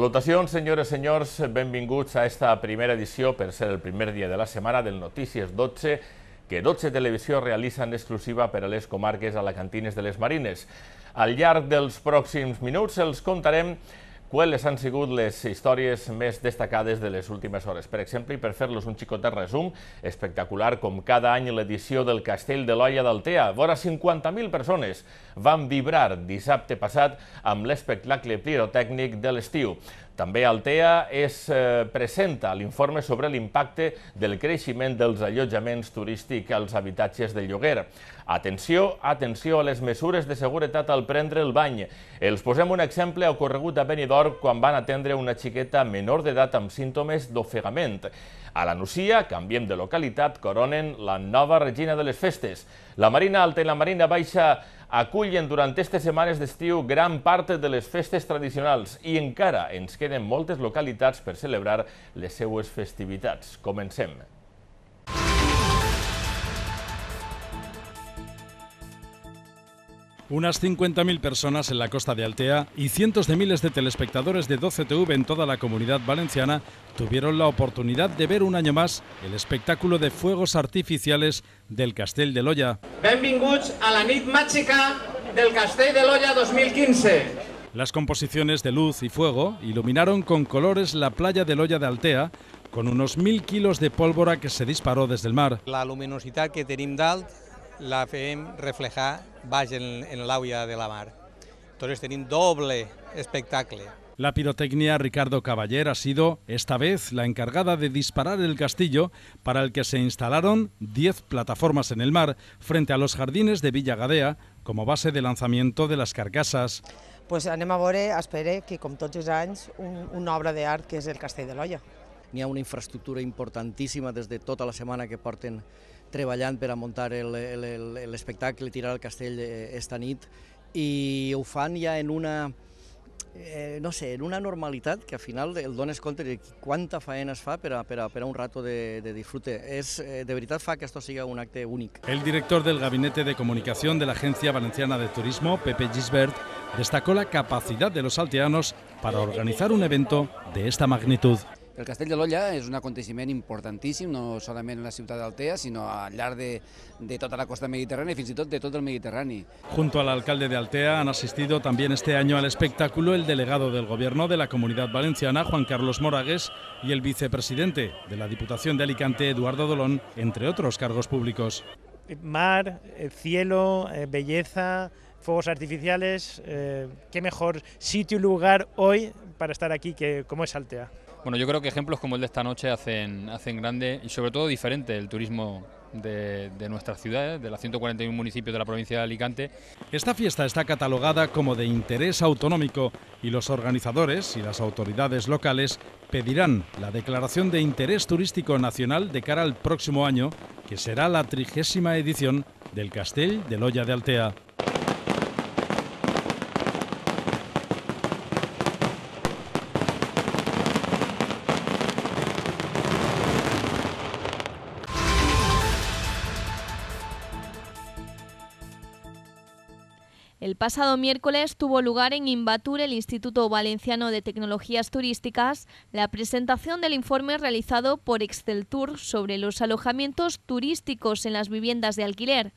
Salutacions, senyores i senyors, benvinguts a esta primera edició per ser el primer dia de la setmana del Notícies 12, que 12 Televisió realitza en exclusiva per a les comarques alacantines de les Marines. Al llarg dels pròxims minuts els contarem Quelles han sigut les històries més destacades de les últimes hores? Per exemple, i per fer-los un xicot de resum, espectacular com cada any l'edició del Castell de l'Olla d'Altea. Vora 50.000 persones van vibrar dissabte passat amb l'espectacle pirotècnic de l'estiu. També Altea es eh, presenta l'informe sobre l'impacte del creixement dels allotjaments turístics als habitatges de lloguer. Atenció, atenció a les mesures de seguretat al prendre el bany. Els posem un exemple ocorregut a Benidorm quan van atendre una xiqueta menor d'edat amb símptomes d'ofegament. A la Nucia, canviem de localitat, coronen la nova regina de les festes. La Marina Alta i la Marina Baixa acullen durant aquestes setmanes d'estiu gran part de les festes tradicionals i encara ens queden moltes localitats per celebrar les seues festivitats. Comencem. Unas 50.000 personas en la costa de Altea y cientos de miles de telespectadores de 12TV en toda la comunidad valenciana tuvieron la oportunidad de ver un año más el espectáculo de fuegos artificiales del Castell de Loya. a la nit mágica del Castell de Loya 2015. Las composiciones de luz y fuego iluminaron con colores la playa de Loya de Altea, con unos mil kilos de pólvora que se disparó desde el mar. La luminosidad que dalt la fem reflejar baix en, en l'àuia de la mar. Entonces tenim doble espectacle. La pirotecnia Ricardo Caballer ha sido, esta vez, la encargada de disparar el castillo para el que se instalaron 10 plataformas en el mar frente a los jardines de Villa Gadea como base de lanzamiento de les carcasses. Pues anem a veure, espere, que com tots els anys, un, una obra d'art que és el Castell de l'Olla. N'hi ha una infraestructura importantíssima des de tota la setmana que porten para montar el espectáculo... ...y Tirar al castell eh, esta nit i ho fan en una eh, no sé, en una normalitat que al final el don compte de quanta faena es fa per a, per un rato de, disfrute. Es, eh, de verdad, fa que esto siga un acte único". El director del Gabinete de Comunicación de la Agencia Valenciana de Turismo, Pepe Gisbert, destacó la capacidad de los alteanos para organizar un evento de esta magnitud. El Castell de l'Olla es un acontecimiento importantísimo, no solamente en la de Altea, sino al llarg de, de toda la costa mediterránea y de todo el Mediterráneo. Junto al alcalde de Altea han asistido también este año al espectáculo el delegado del Gobierno de la Comunidad Valenciana, Juan Carlos Moragues, y el vicepresidente de la Diputación de Alicante, Eduardo Dolón, entre otros cargos públicos. Eh, mar, eh, cielo, eh, belleza, fuegos artificiales, qué mejor sitio y lugar hoy para estar aquí que como es Altea. Bueno, yo creo que ejemplos como el de esta noche hacen, hacen grande y sobre todo diferente el turismo de, de, nuestras ciudades, de los 141 municipios de la provincia de Alicante. Esta fiesta está catalogada como de interés autonómico y los organizadores y las autoridades locales pedirán la declaración de interés turístico nacional de cara al próximo año, que será la trigésima edición del Castell de Loya de Altea. pasado miércoles tuvo lugar en Imbatur, el Instituto Valenciano de Tecnologías Turísticas, la presentación del informe realizado por ExcelTour sobre los alojamientos turísticos en las viviendas de alquiler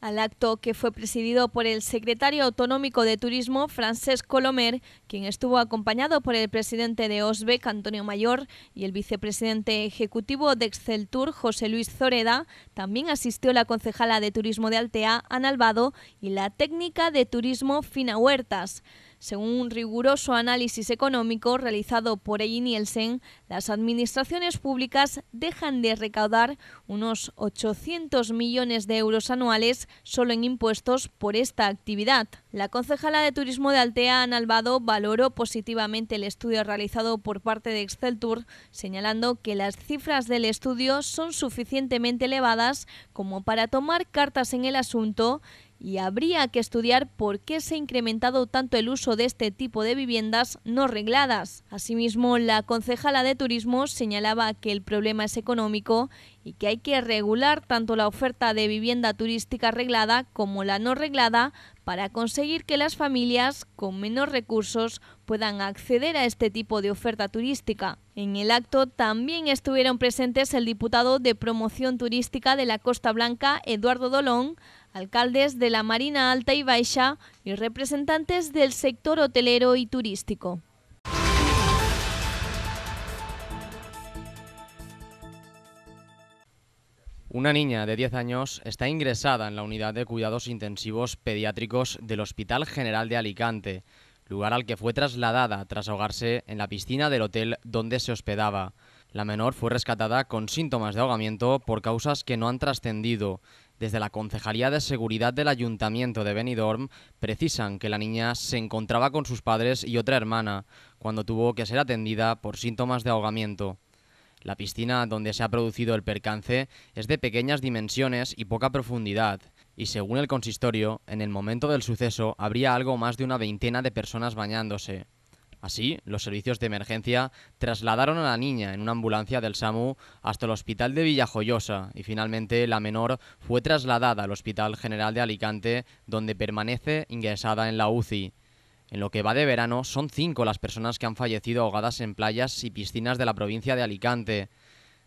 al acto que fue presidido por el secretario autonómico de Turismo, Francesc Colomer, quien estuvo acompañado por el presidente de Osbec, Antonio Mayor, y el vicepresidente ejecutivo de Exceltur, José Luis Zoreda. También asistió la concejala de Turismo de Altea, Ana Albado, y la técnica de Turismo, Fina Huertas. Según un riguroso análisis económico realizado por E. Nielsen, las administraciones públicas dejan de recaudar unos 800 millones de euros anuales solo en impuestos por esta actividad. La concejala de Turismo de Altea, Ana valoró positivamente el estudio realizado por parte de Exceltur, señalando que las cifras del estudio son suficientemente elevadas como para tomar cartas en el asunto y habría que estudiar por qué se ha incrementado tanto el uso de este tipo de viviendas no regladas. Asimismo, la concejala de Turismo señalaba que el problema es económico y que hay que regular tanto la oferta de vivienda turística reglada como la no reglada para conseguir que las familias con menos recursos puedan acceder a este tipo de oferta turística. En el acto también estuvieron presentes el diputado de promoción turística de la Costa Blanca, Eduardo Dolón, alcaldes de la Marina Alta y Baixa y representantes del sector hotelero y turístico. Una niña de 10 años está ingresada en la unidad de cuidados intensivos pediátricos del Hospital General de Alicante, lugar al que fue trasladada tras ahogarse en la piscina del hotel donde se hospedaba. La menor fue rescatada con síntomas de ahogamiento por causas que no han trascendido. Desde la Concejalía de Seguridad del Ayuntamiento de Benidorm precisan que la niña se encontraba con sus padres y otra hermana cuando tuvo que ser atendida por síntomas de ahogamiento. La piscina donde se ha producido el percance es de pequeñas dimensiones y poca profundidad, y según el consistorio, en el momento del suceso habría algo más de una veintena de personas bañándose. Así, los servicios de emergencia trasladaron a la niña en una ambulancia del SAMU hasta el hospital de Villajoyosa y finalmente la menor fue trasladada al Hospital General de Alicante donde permanece ingresada en la UCI. En lo que va de verano son cinco las personas que han fallecido ahogadas en playas y piscinas de la provincia de Alicante.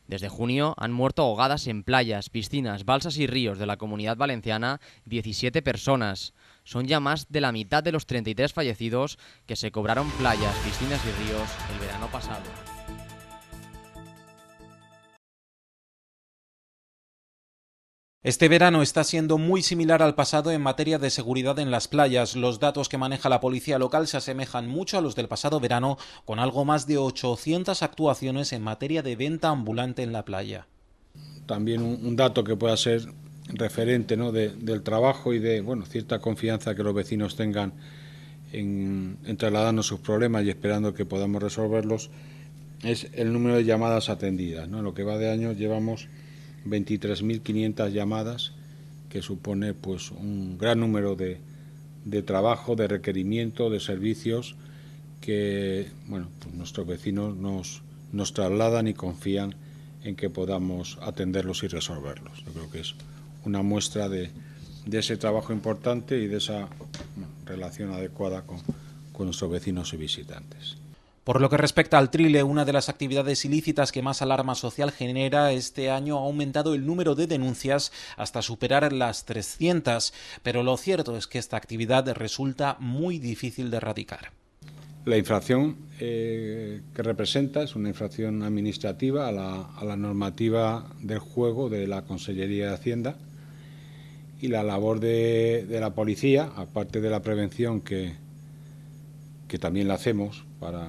Desde junio han muerto ahogadas en playas, piscinas, balsas y ríos de la comunidad valenciana 17 personas son ya más de la mitad de los 33 fallecidos que se cobraron playas, piscinas y ríos el verano pasado. Este verano está siendo muy similar al pasado en materia de seguridad en las playas. Los datos que maneja la policía local se asemejan mucho a los del pasado verano, con algo más de 800 actuaciones en materia de venta ambulante en la playa. También un, dato que pueda ser referente ¿no? de, del trabajo y de bueno, cierta confianza que los vecinos tengan en, trasladarnos sus problemas y esperando que podamos resolverlos, es el número de llamadas atendidas. En lo que va de año llevamos 23.500 llamadas, que supone pues un gran número de, trabajo, de requerimiento, de servicios que bueno, pues nuestros vecinos nos, nos trasladan y confían en que podamos atenderlos y resolverlos. Yo creo que es una muestra de, ese trabajo importante y de esa relación adecuada con, nuestros vecinos y visitantes. Por lo que respecta al trile, una de las actividades ilícitas que más alarma social genera este año ha aumentado el número de denuncias hasta superar las 300, pero lo cierto es que esta actividad resulta muy difícil de erradicar. La infracción eh, que representa es una infracción administrativa a la, a la normativa del juego de la Consellería de Hacienda y la labor de, la policía, aparte de la prevención que, que también la hacemos, para,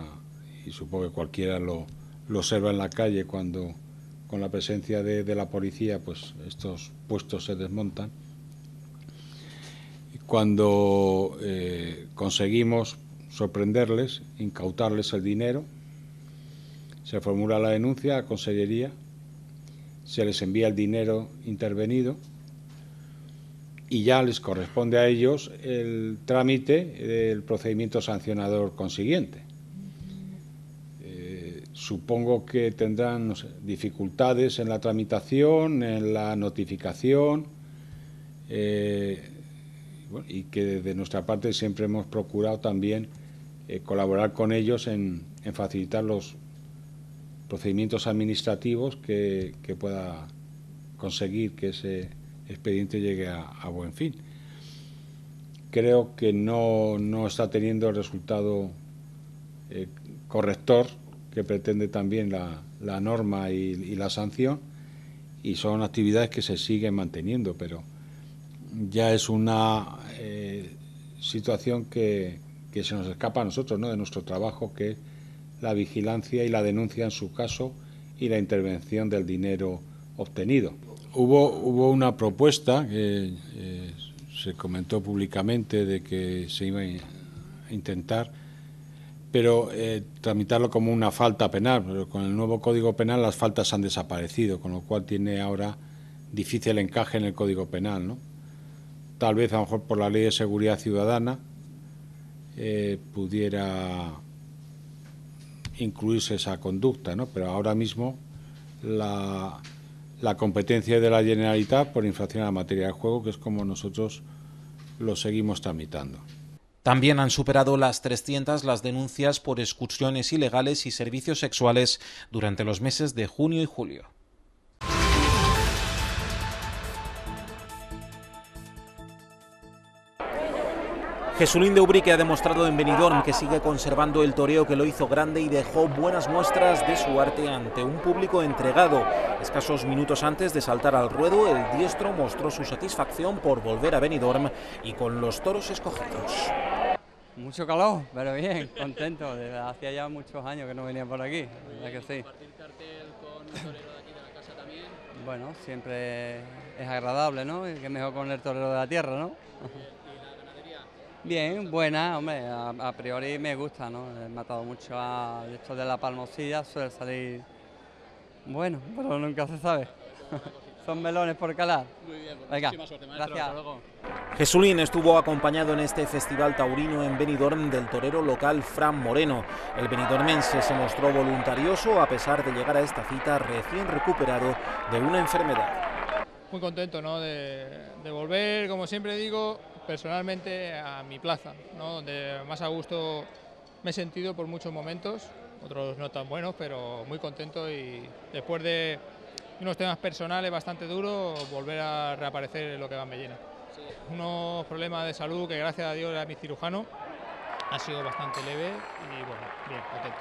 y supongo que cualquiera lo, observa en la calle cuando con la presencia de, la policía, pues estos puestos se desmontan. Cuando eh, conseguimos sorprenderles, incautarles el dinero, se formula la denuncia a consellería, se les envía el dinero intervenido y ya les corresponde a ellos el trámite del procedimiento sancionador consiguiente. Eh, supongo que tendrán dificultades en la tramitación, en la notificación, eh, y que de nuestra parte siempre hemos procurado también eh, colaborar con ellos en, facilitar los procedimientos administrativos que pueda conseguir que se expediente llegue a, buen fin. Creo que no, está teniendo el resultado eh, corrector que pretende también la, norma y, la sanción y son actividades que se siguen manteniendo, pero ya es una eh, situación que, que, se nos escapa a nosotros, ¿no? de nuestro trabajo, que es la vigilancia y la denuncia en su caso y la intervención del dinero obtenido hubo, una propuesta que eh, se comentó públicamente de que se iba a intentar, pero eh, tramitarlo como una falta penal. Pero con el nuevo Código Penal las faltas han desaparecido, con lo cual tiene ahora difícil encaje en el Código Penal. ¿no? Tal vez a lo mejor por la Ley de Seguridad Ciudadana eh, pudiera incluirse esa conducta, ¿no? pero ahora mismo la la competencia de la Generalitat por infracción a la materia de juego, que es como nosotros lo seguimos tramitando. También han superado las 300 las denuncias por excursiones ilegales y servicios sexuales durante los meses de junio y julio. Jesulín de Ubrique ha demostrado en Benidorm que sigue conservando el toreo que lo hizo grande y dejó buenas muestras de su arte ante un público entregado. Escasos minutos antes de saltar al ruedo, el diestro mostró su satisfacción por volver a Benidorm y con los toros escogidos. Mucho calor, pero bien, contento. hacía ya muchos años que no venía por aquí, la que sí? Bueno, siempre es agradable, ¿no? Que mejor con el torero de la tierra, ¿no? Bien, buena, hombre, a, priori me gusta, ¿no? He matado mucho a esto de la palmosilla, suele salir bueno, pero nunca se sabe. Son melones por calar. Muy bien, pues Venga, suerte, maestro, gracias. Jesulín estuvo acompañado en este festival taurino en Benidorm del torero local Fran Moreno. El benidormense se mostró voluntarioso a pesar de llegar a esta cita recién recuperado de una enfermedad. Muy contento ¿no? de, de volver, como siempre digo, personalmente a mi plaza, donde más a gusto me he sentido por muchos momentos, otros no tan buenos, pero muy contento y después de unos temas personales bastante duros, volver a reaparecer en lo que va me llena. Unos problemas de salud que gracias a Dios era mi cirujano, ha sido bastante leve y bueno, bien, contento.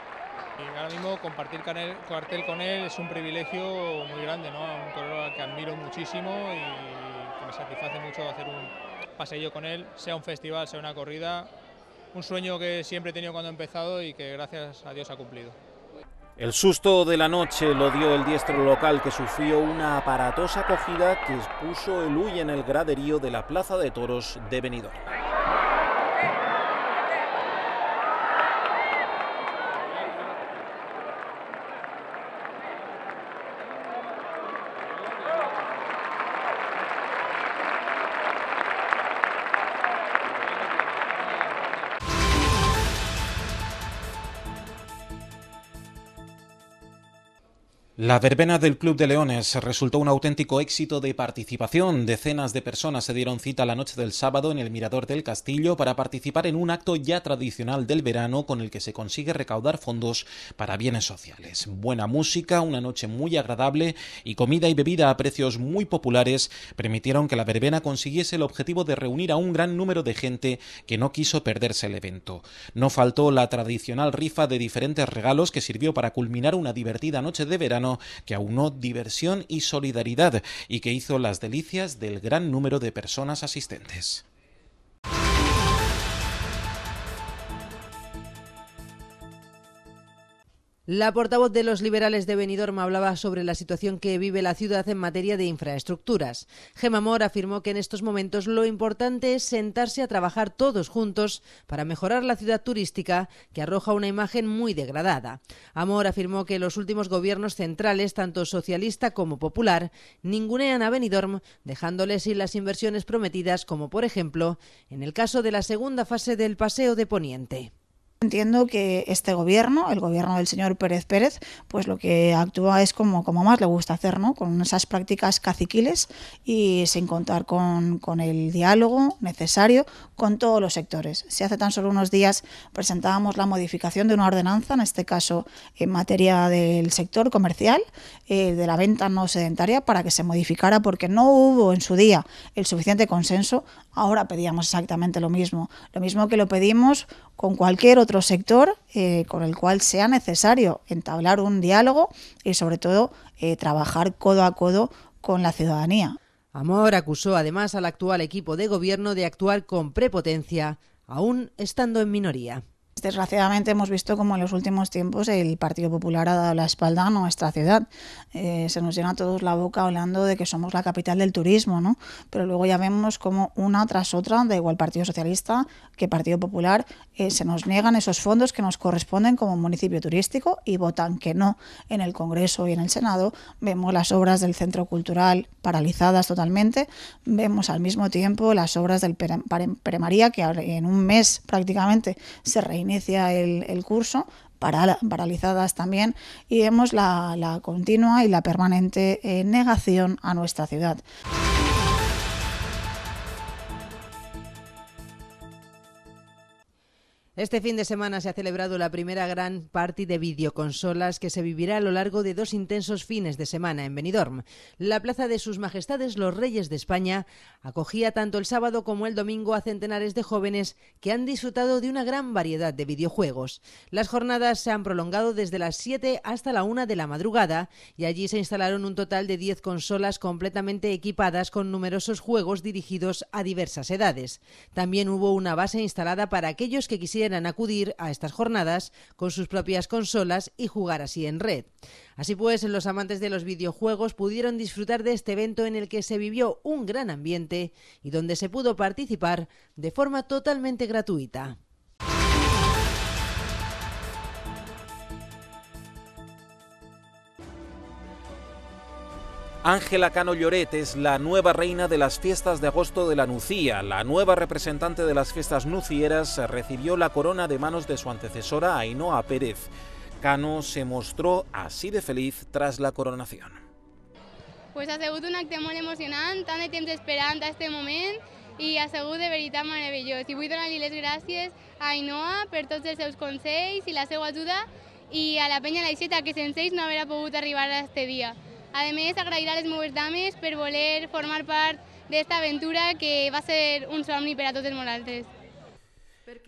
Y ahora mismo compartir cuartel con él es un privilegio muy grande, ¿no? un torero que admiro muchísimo y que me satisface mucho hacer un, pasé con él, sea un festival, sea una corrida, un sueño que siempre he tenido cuando he empezado y que gracias a Dios ha cumplido. El susto de la noche lo dio el diestro local que sufrió una aparatosa acogida que expuso el huy en el graderío de la Plaza de Toros de Benidorm. La verbena del Club de Leones resultó un auténtico éxito de participación. Decenas de personas se dieron cita la noche del sábado en el Mirador del Castillo para participar en un acto ya tradicional del verano con el que se consigue recaudar fondos para bienes sociales. Buena música, una noche muy agradable y comida y bebida a precios muy populares permitieron que la verbena consiguiese el objetivo de reunir a un gran número de gente que no quiso perderse el evento. No faltó la tradicional rifa de diferentes regalos que sirvió para culminar una divertida noche de verano que aunó diversión y solidaridad y que hizo las delicias del gran número de personas asistentes. La portavoz de los liberales de Benidorm hablaba sobre la situación que vive la ciudad en materia de infraestructuras. Gemma Amor afirmó que en estos momentos lo importante es sentarse a trabajar todos juntos para mejorar la ciudad turística, que arroja una imagen muy degradada. Amor afirmó que los últimos gobiernos centrales, tanto socialista como popular, ningunean a Benidorm, dejándoles sin las inversiones prometidas, como por ejemplo en el caso de la segunda fase del paseo de Poniente. Entiendo que este gobierno, el gobierno del señor Pérez Pérez, pues lo que actúa es como, como más le gusta hacer, ¿no? Con esas prácticas caciquiles y sin contar con, con el diálogo necesario con todos los sectores. Si hace tan solo unos días presentábamos la modificación de una ordenanza, en este caso en materia del sector comercial, eh, de la venta no sedentaria, para que se modificara porque no hubo en su día el suficiente consenso ahora pedíamos exactamente lo mismo, lo mismo que lo pedimos con cualquier otro sector eh, con el cual sea necesario entablar un diálogo y sobre todo eh, trabajar codo a codo con la ciudadanía. Amor acusó además al actual equipo de gobierno de actuar con prepotencia, aún estando en minoría. Desgraciadamente hemos visto como en los últimos tiempos el Partido Popular ha dado la espalda a nuestra ciudad. Eh, se nos llena a todos la boca hablando de que somos la capital del turismo, ¿no? Pero luego ya vemos como una tras otra, de igual Partido Socialista que Partido Popular, eh, se nos niegan esos fondos que nos corresponden como municipio turístico y votan que no en el Congreso y en el Senado. Vemos las obras del Centro Cultural paralizadas totalmente. Vemos al mismo tiempo las obras del premaría que en un mes prácticamente se inicia el, curso, para, paralizadas también, y vemos la, continua y la permanente eh, negación a nuestra ciudad. Este fin de semana se ha celebrado la primera gran party de videoconsolas que se vivirá a lo largo de dos intensos fines de semana en Benidorm. La plaza de Sus Majestades los Reyes de España acogía tanto el sábado como el domingo a centenares de jóvenes que han disfrutado de una gran variedad de videojuegos. Las jornadas se han prolongado desde las 7 hasta la 1 de la madrugada y allí se instalaron un total de 10 consolas completamente equipadas con numerosos juegos dirigidos a diversas edades. También hubo una base instalada para aquellos que quisieran acudir a estas jornadas con sus propias consolas y jugar así en red. Así pues, los amantes de los videojuegos pudieron disfrutar de este evento en el que se vivió un gran ambiente y donde se pudo participar de forma totalmente gratuita. Ángela Cano Lloret es la nueva reina de las fiestas de agosto de la Nucía. La nueva representante de las fiestas nucieras recibió la corona de manos de su antecesora Ainhoa Pérez. Cano se mostró así de feliz tras la coronación. Pues ha sido un acto muy emocionante, tanto de tiempo esperando a este momento, y ha sido de verdad maravilloso. Y voy a darle las gracias a Ainhoa per tots els seus consells i la seva ajuda y a la peña laiseta que sin seis no habrá podido arribar a este día. Además, agradecer a las damas por volver a formar parte de esta aventura que va a ser un somni para a los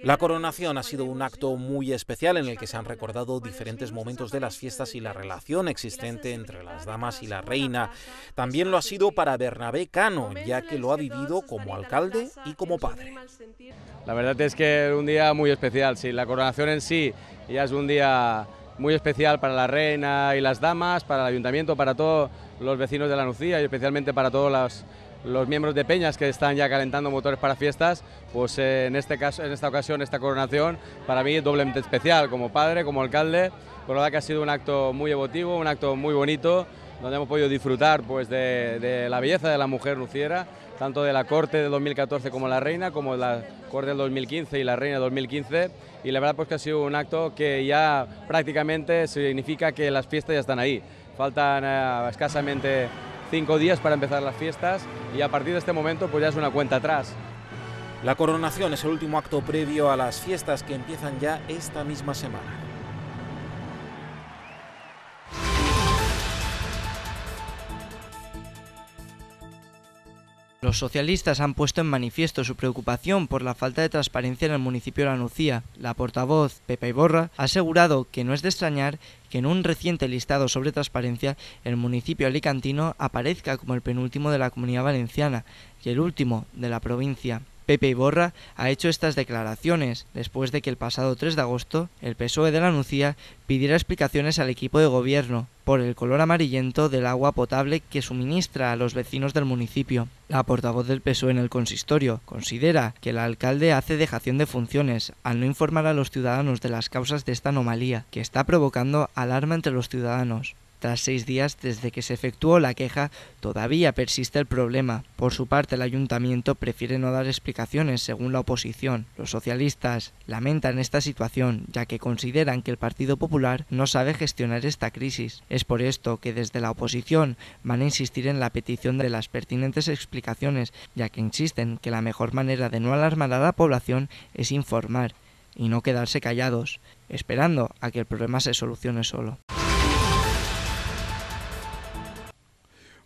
La coronación ha sido un acto muy especial en el que se han recordado diferentes momentos de las fiestas y la relación existente entre las damas y la reina. También lo ha sido para Bernabé Cano, ya que lo ha vivido como alcalde y como padre. La verdad es que es un día muy especial, sí, la coronación en sí ya es un día muy especial para la reina y las damas, para el ayuntamiento, para todos los vecinos de la Nucía y especialmente para todos los, miembros de Peñas que están ya calentando motores para fiestas, pues eh, en, este caso, en esta ocasión, esta coronación, para mí es doblemente especial, como padre, como alcalde, por lo verdad que ha sido un acto muy emotivo, un acto muy bonito, donde hemos podido disfrutar pues, de, de la belleza de la mujer luciera tanto de la corte de 2014 como la reina, como la corte del 2015 y la reina del 2015. Y la verdad pues que ha sido un acto que ya prácticamente significa que las fiestas ya están ahí. Faltan eh, escasamente cinco días para empezar las fiestas y a partir de este momento pues ya es una cuenta atrás. La coronación es el último acto previo a las fiestas que empiezan ya esta misma semana. Los socialistas han puesto en manifiesto su preocupación por la falta de transparencia en el municipio de La Nucía. La portavoz, Pepa Iborra, ha asegurado que no es de extrañar que en un reciente listado sobre transparencia el municipio alicantino aparezca como el penúltimo de la comunidad valenciana y el último de la provincia. Pepe Iborra ha hecho estas declaraciones después de que el pasado 3 de agosto el PSOE de la Nucía pidiera explicaciones al equipo de gobierno por el color amarillento del agua potable que suministra a los vecinos del municipio. La portavoz del PSOE en el consistorio considera que el alcalde hace dejación de funciones al no informar a los ciudadanos de las causas de esta anomalía que está provocando alarma entre los ciudadanos. Tras seis días desde que se efectuó la queja, todavía persiste el problema. Por su parte, el ayuntamiento prefiere no dar explicaciones, según la oposición. Los socialistas lamentan esta situación, ya que consideran que el Partido Popular no sabe gestionar esta crisis. Es por esto que desde la oposición van a insistir en la petición de las pertinentes explicaciones, ya que insisten que la mejor manera de no alarmar a la población es informar y no quedarse callados, esperando a que el problema se solucione solo.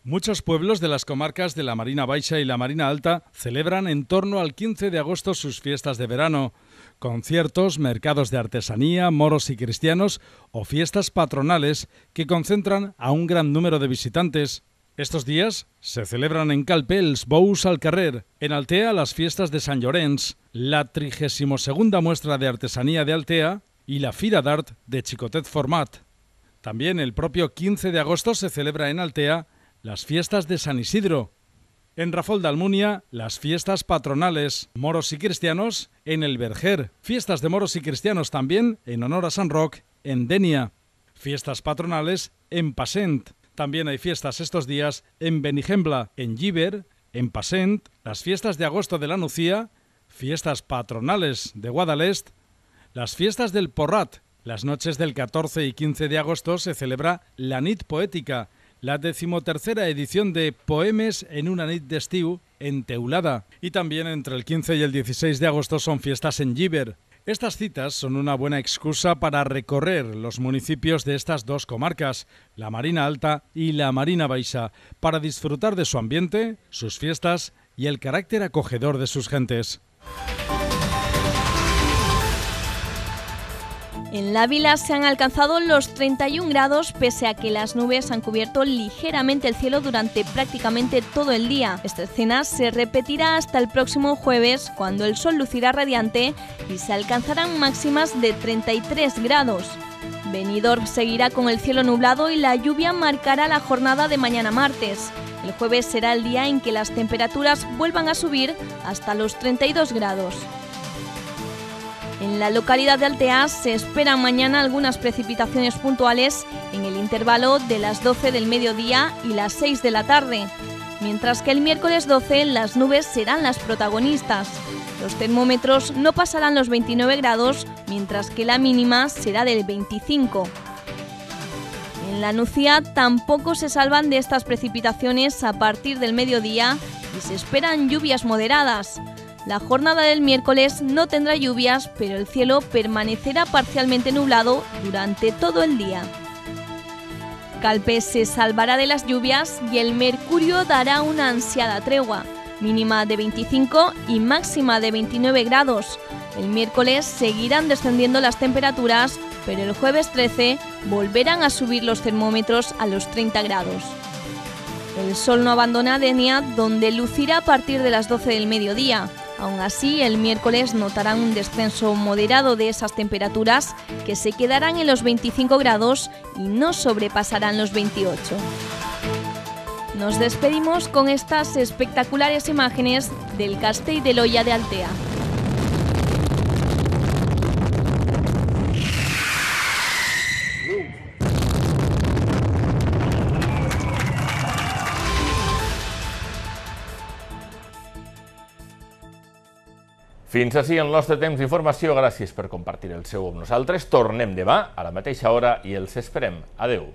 Muchos pueblos de las comarcas de la Marina Baixa y la Marina Alta celebran en torno al 15 de agosto sus fiestas de verano, conciertos, mercados de artesanía, moros y cristianos o fiestas patronales que concentran a un gran número de visitantes. Estos días se celebran en Calpels, Bous al Carrer, en Altea las fiestas de San Llorenç, la 32 muestra de artesanía de Altea y la Fira d'Art de Chicotet Format. También el propio 15 de agosto se celebra en Altea las fiestas de San Isidro. En Rafol de Almunia, las fiestas patronales, moros y cristianos en El Berger... fiestas de moros y cristianos también en honor a San Roque en Denia, fiestas patronales en Pasent. También hay fiestas estos días en Benigembla, en Giver, en Pasent, las fiestas de agosto de la Nucía, fiestas patronales de Guadalest, las fiestas del Porrat. Las noches del 14 y 15 de agosto se celebra la Nit Poética, la decimotercera edición de Poemes en una nit estiu, en Teulada. Y también entre el 15 y el 16 de agosto son fiestas en Giver. Estas citas son una buena excusa para recorrer los municipios de estas dos comarcas, la Marina Alta y la Marina Baixa, para disfrutar de su ambiente, sus fiestas y el carácter acogedor de sus gentes. En Lávila se han alcanzado los 31 grados pese a que las nubes han cubierto ligeramente el cielo durante prácticamente todo el día. Esta escena se repetirá hasta el próximo jueves cuando el sol lucirá radiante y se alcanzarán máximas de 33 grados. Benidorm seguirá con el cielo nublado y la lluvia marcará la jornada de mañana martes. El jueves será el día en que las temperaturas vuelvan a subir hasta los 32 grados. En la localidad de Alteas se esperan mañana algunas precipitaciones puntuales en el intervalo de las 12 del mediodía y las 6 de la tarde, mientras que el miércoles 12 las nubes serán las protagonistas. Los termómetros no pasarán los 29 grados, mientras que la mínima será del 25. En la Nucía tampoco se salvan de estas precipitaciones a partir del mediodía y se esperan lluvias moderadas. La jornada del miércoles no tendrá lluvias, pero el cielo permanecerá parcialmente nublado durante todo el día. Calpe se salvará de las lluvias y el mercurio dará una ansiada tregua, mínima de 25 y máxima de 29 grados. El miércoles seguirán descendiendo las temperaturas, pero el jueves 13 volverán a subir los termómetros a los 30 grados. El sol no abandona Denia, donde lucirá a partir de las 12 del mediodía. Aún así, el miércoles notarán un descenso moderado de esas temperaturas que se quedarán en los 25 grados y no sobrepasarán los 28. Nos despedimos con estas espectaculares imágenes del Castell de Loya de Altea. Fins així el nostre temps d'informació. Gràcies per compartir el seu amb nosaltres. Tornem demà a la mateixa hora i els esperem. Adeu.